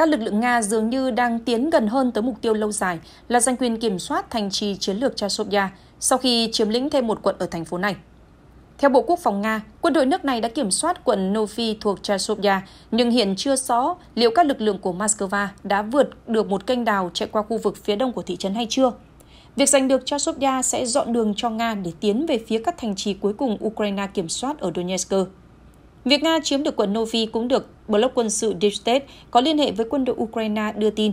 các lực lượng Nga dường như đang tiến gần hơn tới mục tiêu lâu dài là giành quyền kiểm soát thành trì chiến lược Chasovia sau khi chiếm lĩnh thêm một quận ở thành phố này. Theo Bộ Quốc phòng Nga, quân đội nước này đã kiểm soát quận Novi thuộc Chasovia, nhưng hiện chưa rõ liệu các lực lượng của Moscow đã vượt được một kênh đào chạy qua khu vực phía đông của thị trấn hay chưa. Việc giành được Chasovia sẽ dọn đường cho Nga để tiến về phía các thành trì cuối cùng Ukraine kiểm soát ở Donetsk. Việc Nga chiếm được quận Novi cũng được bloc quân sự Deep State có liên hệ với quân đội Ukraine đưa tin.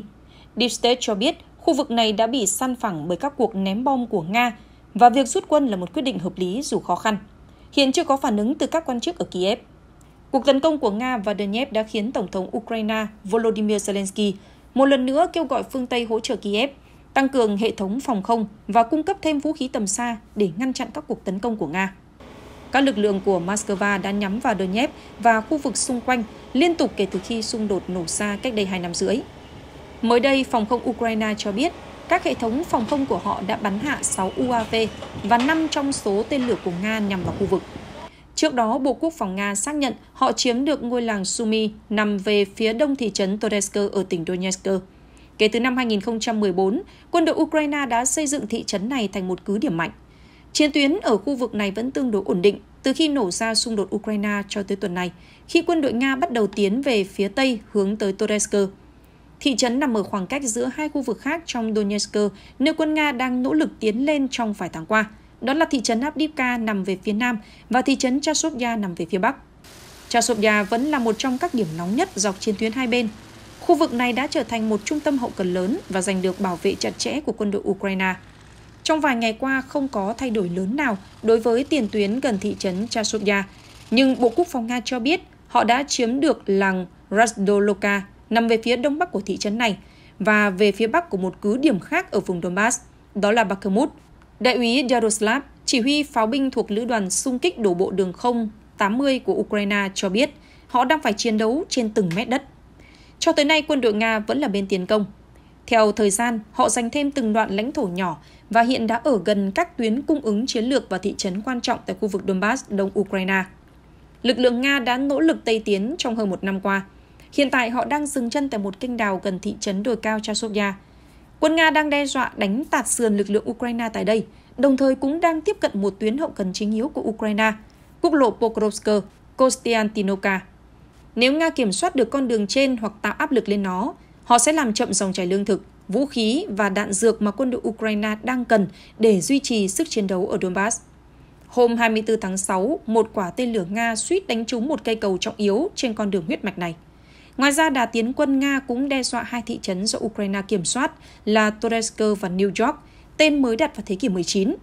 Deep State cho biết khu vực này đã bị săn phẳng bởi các cuộc ném bom của Nga và việc rút quân là một quyết định hợp lý dù khó khăn. Hiện chưa có phản ứng từ các quan chức ở Kiev. Cuộc tấn công của Nga và Donetsk đã khiến Tổng thống Ukraine Volodymyr Zelensky một lần nữa kêu gọi phương Tây hỗ trợ Kiev, tăng cường hệ thống phòng không và cung cấp thêm vũ khí tầm xa để ngăn chặn các cuộc tấn công của Nga. Các lực lượng của Moscow đã nhắm vào Donetsk và khu vực xung quanh liên tục kể từ khi xung đột nổ ra cách đây 2 năm rưỡi. Mới đây, phòng không Ukraine cho biết các hệ thống phòng không của họ đã bắn hạ 6 UAV và 5 trong số tên lửa của Nga nhằm vào khu vực. Trước đó, Bộ Quốc phòng Nga xác nhận họ chiếm được ngôi làng Sumi nằm về phía đông thị trấn Toresk ở tỉnh Donetsk. Kể từ năm 2014, quân đội Ukraine đã xây dựng thị trấn này thành một cứ điểm mạnh. Chiến tuyến ở khu vực này vẫn tương đối ổn định từ khi nổ ra xung đột Ukraine cho tới tuần này, khi quân đội Nga bắt đầu tiến về phía Tây hướng tới Toretsk. Thị trấn nằm ở khoảng cách giữa hai khu vực khác trong Donetsk, nơi quân Nga đang nỗ lực tiến lên trong vài tháng qua. Đó là thị trấn Avdiivka nằm về phía nam và thị trấn Chasovya nằm về phía bắc. Chasovya vẫn là một trong các điểm nóng nhất dọc chiến tuyến hai bên. Khu vực này đã trở thành một trung tâm hậu cần lớn và giành được bảo vệ chặt chẽ của quân đội Ukraine. Trong vài ngày qua không có thay đổi lớn nào đối với tiền tuyến gần thị trấn Chasovya, nhưng Bộ Quốc phòng Nga cho biết họ đã chiếm được làng Rasdoloka nằm về phía đông bắc của thị trấn này và về phía bắc của một cứ điểm khác ở vùng Donbass, đó là Bakhmut. Đại úy Yaroslav, chỉ huy pháo binh thuộc lữ đoàn xung kích đổ bộ đường không 80 của Ukraine cho biết họ đang phải chiến đấu trên từng mét đất. Cho tới nay, quân đội Nga vẫn là bên tiến công, theo thời gian, họ giành thêm từng đoạn lãnh thổ nhỏ và hiện đã ở gần các tuyến cung ứng chiến lược và thị trấn quan trọng tại khu vực Donbass, đông Ukraine. Lực lượng Nga đã nỗ lực Tây tiến trong hơn một năm qua. Hiện tại họ đang dừng chân tại một kênh đào gần thị trấn đồi cao Chasovya. Quân Nga đang đe dọa đánh tạt sườn lực lượng Ukraine tại đây, đồng thời cũng đang tiếp cận một tuyến hậu cần chính yếu của Ukraine, quốc lộ Pokrovsk, Kostiantinoka. Nếu Nga kiểm soát được con đường trên hoặc tạo áp lực lên nó, Họ sẽ làm chậm dòng chảy lương thực, vũ khí và đạn dược mà quân đội Ukraine đang cần để duy trì sức chiến đấu ở Donbass. Hôm 24 tháng 6, một quả tên lửa Nga suýt đánh trúng một cây cầu trọng yếu trên con đường huyết mạch này. Ngoài ra, đà tiến quân Nga cũng đe dọa hai thị trấn do Ukraine kiểm soát là Toretsk và New York, tên mới đặt vào thế kỷ 19.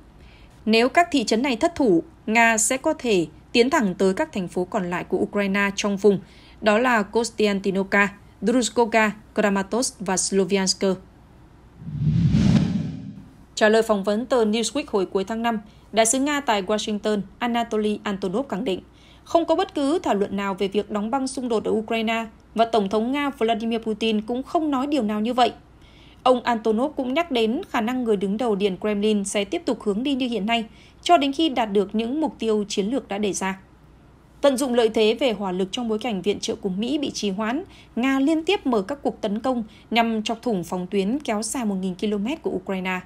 Nếu các thị trấn này thất thủ, Nga sẽ có thể tiến thẳng tới các thành phố còn lại của Ukraine trong vùng, đó là Konstantinovka, Druzhkoka, Kramatorsk và Sloviansk. Trả lời phỏng vấn tờ Newsweek hồi cuối tháng 5, Đại sứ Nga tại Washington Anatoly Antonov khẳng định không có bất cứ thảo luận nào về việc đóng băng xung đột ở Ukraine và Tổng thống Nga Vladimir Putin cũng không nói điều nào như vậy. Ông Antonov cũng nhắc đến khả năng người đứng đầu Điện Kremlin sẽ tiếp tục hướng đi như hiện nay cho đến khi đạt được những mục tiêu chiến lược đã đề ra. Tận dụng lợi thế về hỏa lực trong bối cảnh viện trợ của Mỹ bị trì hoãn, Nga liên tiếp mở các cuộc tấn công nhằm chọc thủng phòng tuyến kéo dài 1.000 km của Ukraine.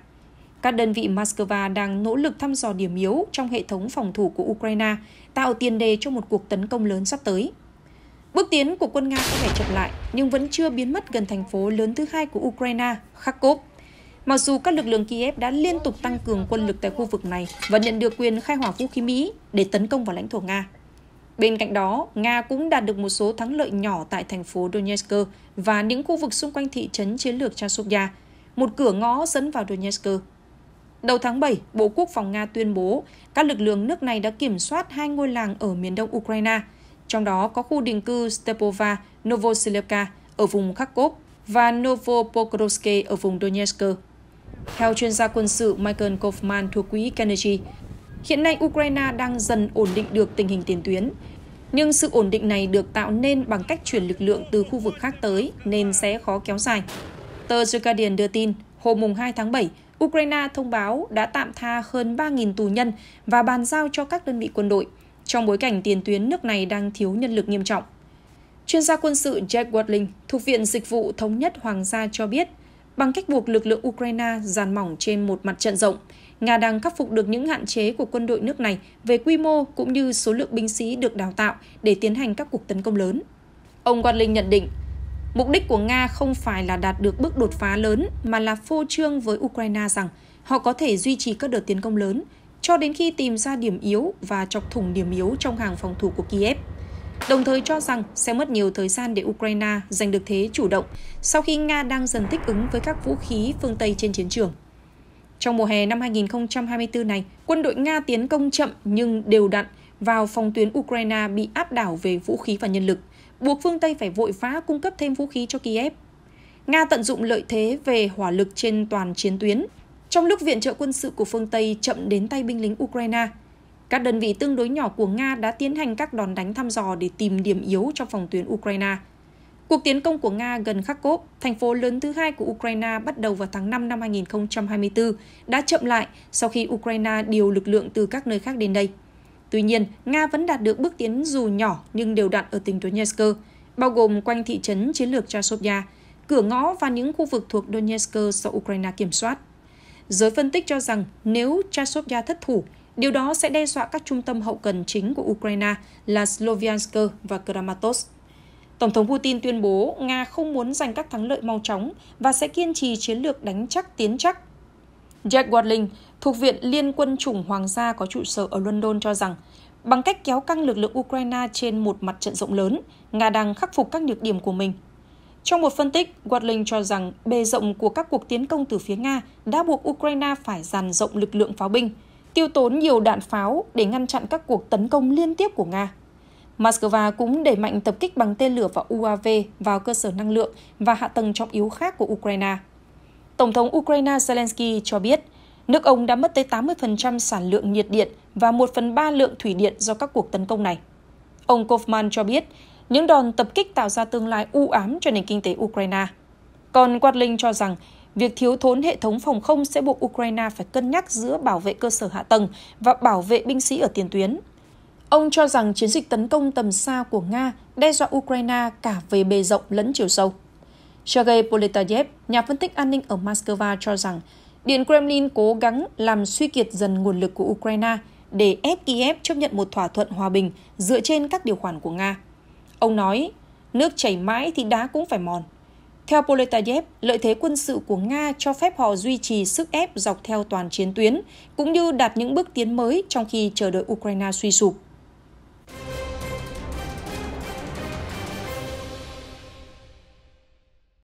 Các đơn vị Moscow đang nỗ lực thăm dò điểm yếu trong hệ thống phòng thủ của Ukraine, tạo tiền đề cho một cuộc tấn công lớn sắp tới. Bước tiến của quân Nga có vẻ chậm lại, nhưng vẫn chưa biến mất gần thành phố lớn thứ hai của Ukraine, Kharkov. Mặc dù các lực lượng Kiev đã liên tục tăng cường quân lực tại khu vực này và nhận được quyền khai hỏa vũ khí Mỹ để tấn công vào lãnh thổ Nga. Bên cạnh đó, Nga cũng đạt được một số thắng lợi nhỏ tại thành phố Donetsk và những khu vực xung quanh thị trấn chiến lược Chasovya, một cửa ngõ dẫn vào Donetsk. Đầu tháng 7, Bộ Quốc phòng Nga tuyên bố các lực lượng nước này đã kiểm soát hai ngôi làng ở miền đông Ukraine, trong đó có khu định cư Stepova, Novosilivka ở vùng Kharkov và Novopokrovsky ở vùng Donetsk. Theo chuyên gia quân sự Michael Kaufman thuộc quỹ Carnegie, Hiện nay Ukraine đang dần ổn định được tình hình tiền tuyến, nhưng sự ổn định này được tạo nên bằng cách chuyển lực lượng từ khu vực khác tới nên sẽ khó kéo dài. Tờ The Guardian đưa tin, hôm 2 tháng 7, Ukraine thông báo đã tạm tha hơn 3.000 tù nhân và bàn giao cho các đơn vị quân đội, trong bối cảnh tiền tuyến nước này đang thiếu nhân lực nghiêm trọng. Chuyên gia quân sự Jack Watling thuộc Viện Dịch vụ Thống nhất Hoàng gia cho biết, bằng cách buộc lực lượng Ukraine dàn mỏng trên một mặt trận rộng. Nga đang khắc phục được những hạn chế của quân đội nước này về quy mô cũng như số lượng binh sĩ được đào tạo để tiến hành các cuộc tấn công lớn. Ông Quan Linh nhận định, mục đích của Nga không phải là đạt được bước đột phá lớn mà là phô trương với Ukraine rằng họ có thể duy trì các đợt tiến công lớn cho đến khi tìm ra điểm yếu và chọc thủng điểm yếu trong hàng phòng thủ của Kiev đồng thời cho rằng sẽ mất nhiều thời gian để Ukraine giành được thế chủ động sau khi Nga đang dần thích ứng với các vũ khí phương Tây trên chiến trường. Trong mùa hè năm 2024 này, quân đội Nga tiến công chậm nhưng đều đặn vào phòng tuyến Ukraine bị áp đảo về vũ khí và nhân lực, buộc phương Tây phải vội phá cung cấp thêm vũ khí cho Kiev. Nga tận dụng lợi thế về hỏa lực trên toàn chiến tuyến, trong lúc viện trợ quân sự của phương Tây chậm đến tay binh lính Ukraine – các đơn vị tương đối nhỏ của Nga đã tiến hành các đòn đánh thăm dò để tìm điểm yếu trong phòng tuyến Ukraine. Cuộc tiến công của Nga gần Kharkov, thành phố lớn thứ hai của Ukraine bắt đầu vào tháng 5 năm 2024, đã chậm lại sau khi Ukraine điều lực lượng từ các nơi khác đến đây. Tuy nhiên, Nga vẫn đạt được bước tiến dù nhỏ nhưng đều đặn ở tỉnh Donetsk, bao gồm quanh thị trấn chiến lược Chasovya, cửa ngõ và những khu vực thuộc Donetsk do Ukraine kiểm soát. Giới phân tích cho rằng nếu Chasovya thất thủ, Điều đó sẽ đe dọa các trung tâm hậu cần chính của Ukraine là Sloviansk và Kramatorsk. Tổng thống Putin tuyên bố Nga không muốn giành các thắng lợi mau chóng và sẽ kiên trì chiến lược đánh chắc tiến chắc. Jack Watling, thuộc Viện Liên quân chủng Hoàng gia có trụ sở ở London cho rằng, bằng cách kéo căng lực lượng Ukraine trên một mặt trận rộng lớn, Nga đang khắc phục các nhược điểm của mình. Trong một phân tích, Watling cho rằng bề rộng của các cuộc tiến công từ phía Nga đã buộc Ukraine phải dàn rộng lực lượng pháo binh – tiêu tốn nhiều đạn pháo để ngăn chặn các cuộc tấn công liên tiếp của Nga. Moscow cũng đẩy mạnh tập kích bằng tên lửa và UAV vào cơ sở năng lượng và hạ tầng trọng yếu khác của Ukraine. Tổng thống Ukraine Zelensky cho biết, nước ông đã mất tới 80% sản lượng nhiệt điện và 1 phần 3 lượng thủy điện do các cuộc tấn công này. Ông Kaufman cho biết, những đòn tập kích tạo ra tương lai u ám cho nền kinh tế Ukraine. Còn Quadling cho rằng, Việc thiếu thốn hệ thống phòng không sẽ buộc Ukraine phải cân nhắc giữa bảo vệ cơ sở hạ tầng và bảo vệ binh sĩ ở tiền tuyến. Ông cho rằng chiến dịch tấn công tầm xa của Nga đe dọa Ukraine cả về bề rộng lẫn chiều sâu. Sergei Politayev, nhà phân tích an ninh ở Moscow cho rằng Điện Kremlin cố gắng làm suy kiệt dần nguồn lực của Ukraine để ép Kiev chấp nhận một thỏa thuận hòa bình dựa trên các điều khoản của Nga. Ông nói, nước chảy mãi thì đá cũng phải mòn. Theo Poletayev, lợi thế quân sự của Nga cho phép họ duy trì sức ép dọc theo toàn chiến tuyến, cũng như đạt những bước tiến mới trong khi chờ đợi Ukraine suy sụp.